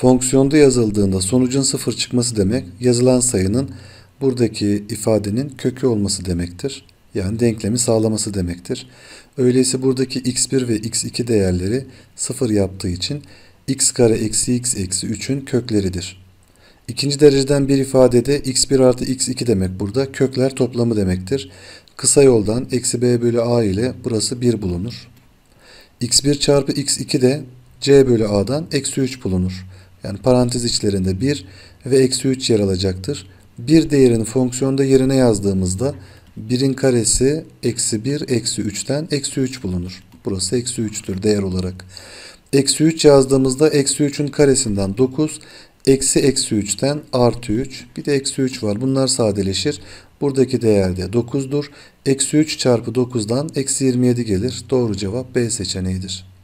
fonksiyonda yazıldığında sonucun sıfır çıkması demek yazılan sayının buradaki ifadenin kökü olması demektir. Yani denklemi sağlaması demektir. Öyleyse buradaki x1 ve x2 değerleri sıfır yaptığı için x kare eksi x eksi 3'ün kökleridir. İkinci dereceden bir ifadede x1 artı x2 demek burada kökler toplamı demektir. Kısa yoldan eksi b bölü a ile burası 1 bulunur. x1 çarpı x2 de c bölü a'dan eksi 3 bulunur yani parantez içlerinde 1 ve eksi 3 yer alacaktır. 1 değerini fonksiyonda yerine yazdığımızda 1'in karesi eksi 1 eksi 3'ten eksi 3 bulunur. Burası eksi 3'tür değer olarak. Eksi 3 yazdığımızda eksi 3'ün karesinden 9, eksi eksi 3'ten artı 3, bir de eksi 3 var. Bunlar sadeleşir. Buradaki değer de 9'dur. Eksi 3 çarpı 9'dan eksi 27 gelir. Doğru cevap B seçeneğidir.